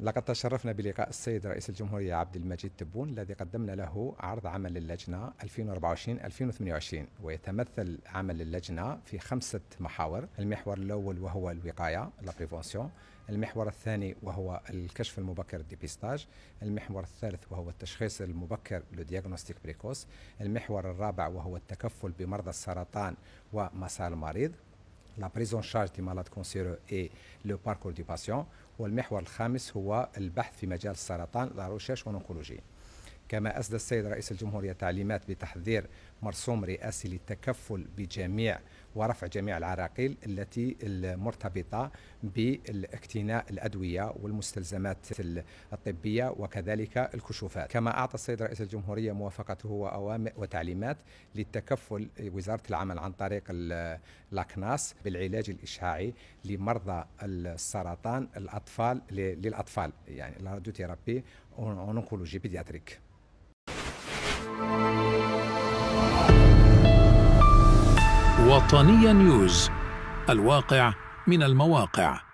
لقد تشرفنا بلقاء السيد رئيس الجمهورية عبد المجيد تبون الذي قدمنا له عرض عمل اللجنة 2024-2028 ويتمثل عمل اللجنة في خمسة محاور المحور الأول وهو الوقاية لا المحور الثاني وهو الكشف المبكر الديبيستاج المحور الثالث وهو التشخيص المبكر لو بريكوس المحور الرابع وهو التكفل بمرضى السرطان ومسار المريض لا بريزون شارج دي مالاد كونسيرو اي لو باركور دي باسيون والمحور الخامس هو البحث في مجال السرطان لا روشيش ونونكولوجي كما أسدى السيد رئيس الجمهورية تعليمات بتحذير مرسوم رئاسي للتكفل بجميع ورفع جميع العراقيل التي المرتبطة بالاكتناء الأدوية والمستلزمات الطبية وكذلك الكشوفات كما أعطى السيد رئيس الجمهورية موافقته وأوامر وتعليمات للتكفل وزارة العمل عن طريق لاكناس بالعلاج الإشعاعي لمرضى السرطان الأطفال للأطفال يعني لا راديوثيرابي اونكولوجي بيدياتريك وطنية نيوز الواقع من المواقع